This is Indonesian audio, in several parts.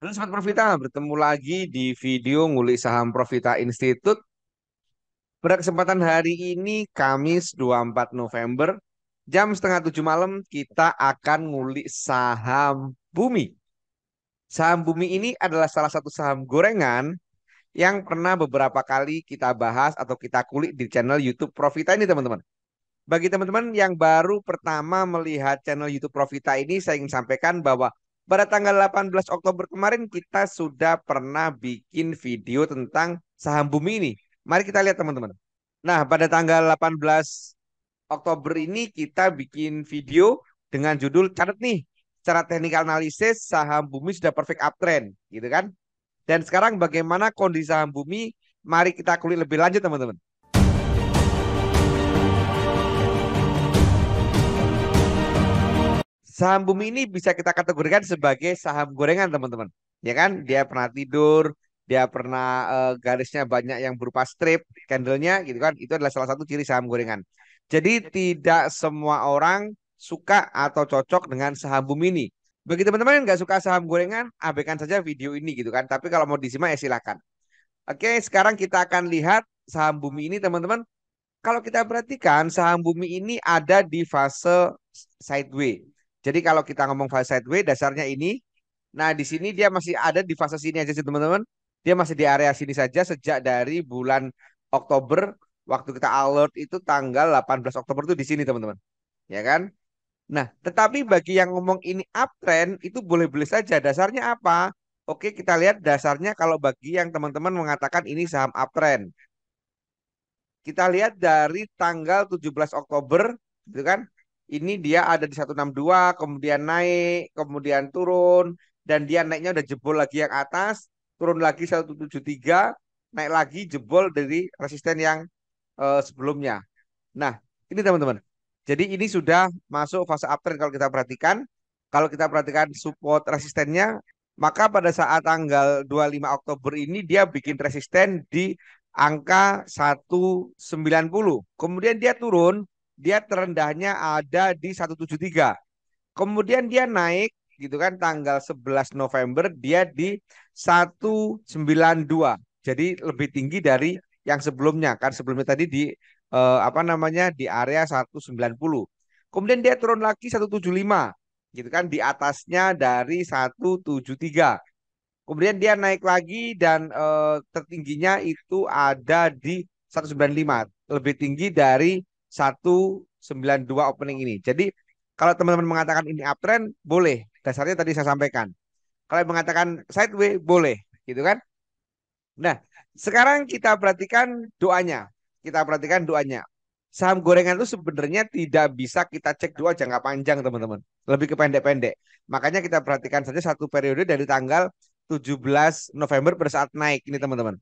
Halo Sobat Profita, bertemu lagi di video Ngulik Saham Profita Institute. Pada kesempatan hari ini, Kamis 24 November, jam setengah tujuh malam, kita akan ngulik saham bumi. Saham bumi ini adalah salah satu saham gorengan yang pernah beberapa kali kita bahas atau kita kulik di channel YouTube Profita ini, teman-teman. Bagi teman-teman yang baru pertama melihat channel YouTube Profita ini, saya ingin sampaikan bahwa pada tanggal 18 Oktober kemarin kita sudah pernah bikin video tentang saham bumi ini. Mari kita lihat teman-teman. Nah, pada tanggal 18 Oktober ini kita bikin video dengan judul catat nih, secara teknikal analisis saham bumi sudah perfect uptrend, gitu kan? Dan sekarang bagaimana kondisi saham bumi? Mari kita kulik lebih lanjut teman-teman. saham bumi ini bisa kita kategorikan sebagai saham gorengan teman-teman ya kan dia pernah tidur dia pernah uh, garisnya banyak yang berupa strip candlenya gitu kan itu adalah salah satu ciri saham gorengan jadi tidak semua orang suka atau cocok dengan saham bumi ini bagi teman-teman yang nggak suka saham gorengan abaikan saja video ini gitu kan tapi kalau mau disimak ya silakan oke sekarang kita akan lihat saham bumi ini teman-teman kalau kita perhatikan saham bumi ini ada di fase sideways jadi kalau kita ngomong file sideways dasarnya ini. Nah, di sini dia masih ada di fase sini aja sih teman-teman. Dia masih di area sini saja sejak dari bulan Oktober waktu kita alert itu tanggal 18 Oktober itu di sini teman-teman. Ya kan? Nah, tetapi bagi yang ngomong ini uptrend itu boleh-boleh saja. Dasarnya apa? Oke, kita lihat dasarnya kalau bagi yang teman-teman mengatakan ini saham uptrend. Kita lihat dari tanggal 17 Oktober, gitu kan? ini dia ada di 162 kemudian naik kemudian turun dan dia naiknya udah jebol lagi yang atas turun lagi 173 naik lagi jebol dari resisten yang uh, sebelumnya nah ini teman-teman jadi ini sudah masuk fase uptrend kalau kita perhatikan kalau kita perhatikan support resistennya maka pada saat tanggal 25 Oktober ini dia bikin resisten di angka 190. Kemudian dia turun dia terendahnya ada di 173. Kemudian dia naik gitu kan tanggal 11 November dia di 192. Jadi lebih tinggi dari yang sebelumnya kan sebelumnya tadi di eh, apa namanya di area 190. Kemudian dia turun lagi 175 gitu kan di atasnya dari 173. Kemudian dia naik lagi dan e, tertingginya itu ada di 195, lebih tinggi dari 192 opening ini. Jadi kalau teman-teman mengatakan ini uptrend, boleh. Dasarnya tadi saya sampaikan. Kalau yang mengatakan sideways, boleh. Gitu kan? Nah, sekarang kita perhatikan doanya. Kita perhatikan doanya. Saham gorengan itu sebenarnya tidak bisa kita cek dua jangka panjang, teman-teman. Lebih ke pendek-pendek. Makanya kita perhatikan saja satu periode dari tanggal 17 November pada saat naik ini, teman-teman.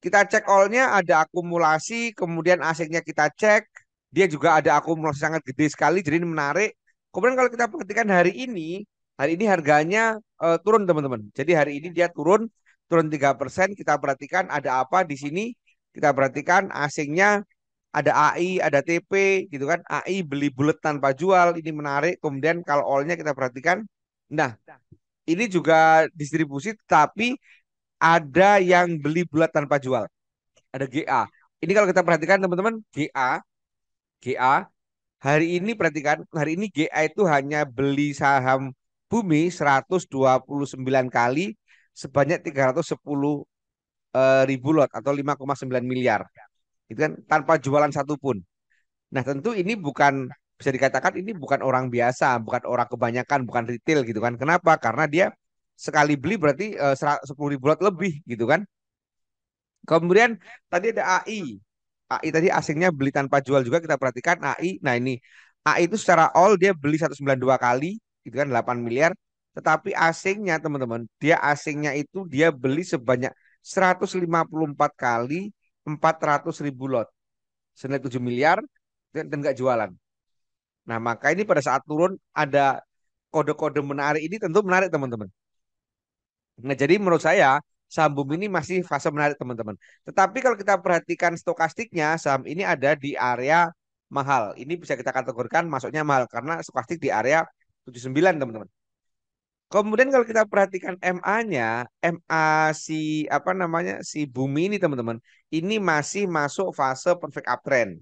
Kita cek all-nya ada akumulasi, kemudian asiknya kita cek, dia juga ada akumulasi sangat gede sekali jadi ini menarik kemudian kalau kita perhatikan hari ini hari ini harganya uh, turun teman-teman jadi hari ini dia turun turun tiga persen kita perhatikan ada apa di sini kita perhatikan asingnya ada AI, ada TP gitu kan. AI beli bulat tanpa jual, ini menarik. Kemudian kalau olnya kita perhatikan. Nah, ini juga distribusi tapi ada yang beli bulat tanpa jual. Ada GA. Ini kalau kita perhatikan teman-teman, GA GA. Hari ini perhatikan, hari ini GA itu hanya beli saham Bumi 129 kali sebanyak 310 eh, ribu lot atau 5,9 miliar. Itu kan tanpa jualan satupun. Nah tentu ini bukan bisa dikatakan ini bukan orang biasa, bukan orang kebanyakan, bukan retail gitu kan. Kenapa? Karena dia sekali beli berarti eh, sepuluh ribu lot lebih gitu kan. Kemudian tadi ada AI. AI tadi asingnya beli tanpa jual juga kita perhatikan AI. Nah ini AI itu secara all dia beli 192 kali, itu kan 8 miliar. Tetapi asingnya teman-teman, dia asingnya itu dia beli sebanyak 154 kali 400 ribu lot. Senilai 7 miliar dan nggak jualan. Nah maka ini pada saat turun ada kode-kode menarik ini tentu menarik teman-teman. Nah jadi menurut saya saham ini masih fase menarik teman-teman. Tetapi kalau kita perhatikan stokastiknya, saham ini ada di area mahal. Ini bisa kita kategorikan masuknya mahal karena stokastik di area 79 teman-teman. Kemudian kalau kita perhatikan MA-nya, MA si apa namanya si bumi ini teman-teman, ini masih masuk fase perfect uptrend.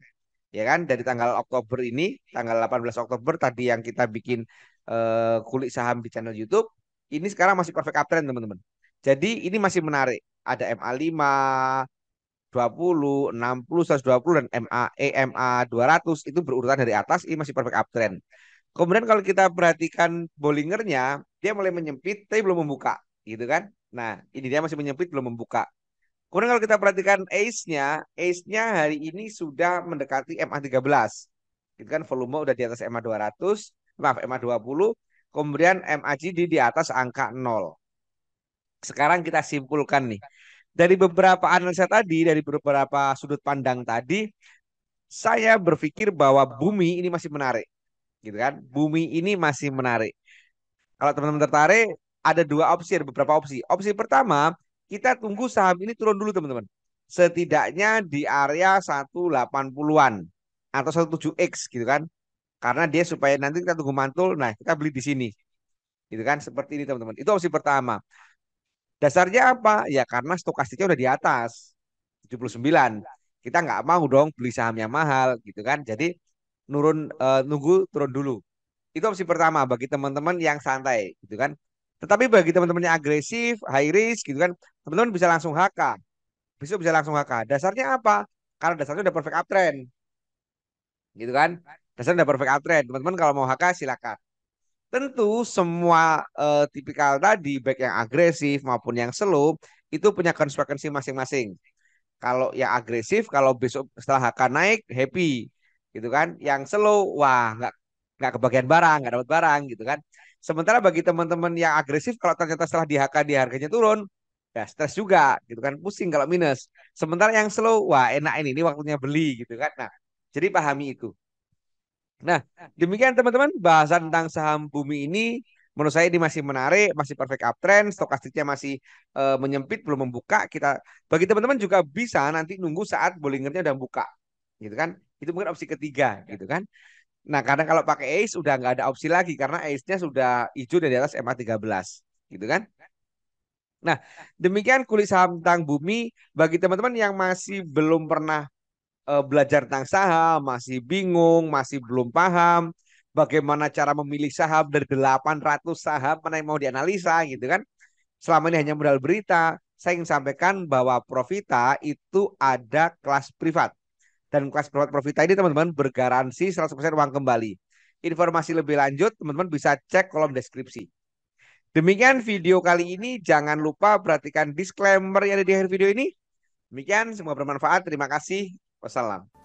Ya kan dari tanggal Oktober ini, tanggal 18 Oktober tadi yang kita bikin uh, kulit saham di channel YouTube, ini sekarang masih perfect uptrend teman-teman. Jadi ini masih menarik. Ada MA5, 20, 60, 120 dan MA EMA 200 itu berurutan dari atas ini masih perfect uptrend. Kemudian kalau kita perhatikan Bollingernya, dia mulai menyempit tapi belum membuka, gitu kan? Nah, ini dia masih menyempit belum membuka. Kemudian kalau kita perhatikan ACE-nya, ACE-nya hari ini sudah mendekati MA 13. Gitu kan volume udah di atas MA 200, maaf MA 20, kemudian MACD di atas angka 0 sekarang kita simpulkan nih. Dari beberapa analisa tadi, dari beberapa sudut pandang tadi, saya berpikir bahwa bumi ini masih menarik. Gitu kan? Bumi ini masih menarik. Kalau teman-teman tertarik, ada dua opsi, ada beberapa opsi. Opsi pertama, kita tunggu saham ini turun dulu teman-teman. Setidaknya di area 180-an atau 17X gitu kan. Karena dia supaya nanti kita tunggu mantul, nah kita beli di sini. Gitu kan, seperti ini teman-teman. Itu opsi pertama. Dasarnya apa? Ya karena stokastiknya udah di atas 79. Kita nggak mau dong beli saham yang mahal gitu kan. Jadi nurun uh, nunggu turun dulu. Itu opsi pertama bagi teman-teman yang santai gitu kan. Tetapi bagi teman-teman yang agresif, high risk gitu kan, teman-teman bisa langsung HK. Besok bisa langsung HK. Dasarnya apa? Karena dasarnya udah perfect uptrend. Gitu kan? Dasarnya udah perfect uptrend. Teman-teman kalau mau HK silakan. Tentu semua uh, tipikal tadi baik yang agresif maupun yang slow itu punya konsekuensi masing-masing. Kalau yang agresif kalau besok setelah HK naik happy gitu kan. Yang slow wah nggak nggak kebagian barang, nggak dapat barang gitu kan. Sementara bagi teman-teman yang agresif kalau ternyata setelah di HK di harganya turun ya stres juga gitu kan pusing kalau minus. Sementara yang slow wah enak ini ini waktunya beli gitu kan. Nah, jadi pahami itu. Nah, ah. demikian teman-teman bahasan tentang saham bumi ini menurut saya ini masih menarik, masih perfect uptrend, stokastiknya masih uh, menyempit, belum membuka. Kita bagi teman-teman juga bisa nanti nunggu saat Bollingernya udah buka, gitu kan? Itu mungkin opsi ketiga, ya. gitu kan? Nah, karena kalau pakai ACE udah nggak ada opsi lagi karena ACE-nya sudah hijau dan di atas MA 13, gitu kan? Nah, demikian kulit saham tentang bumi bagi teman-teman yang masih belum pernah uh, belajar tentang saham, masih bingung, masih belum paham bagaimana cara memilih saham dari 800 saham mana yang mau dianalisa gitu kan. Selama ini hanya modal berita. Saya ingin sampaikan bahwa Profita itu ada kelas privat. Dan kelas privat Profita ini teman-teman bergaransi 100% uang kembali. Informasi lebih lanjut teman-teman bisa cek kolom deskripsi. Demikian video kali ini. Jangan lupa perhatikan disclaimer yang ada di akhir video ini. Demikian, semoga bermanfaat. Terima kasih. Wassalam.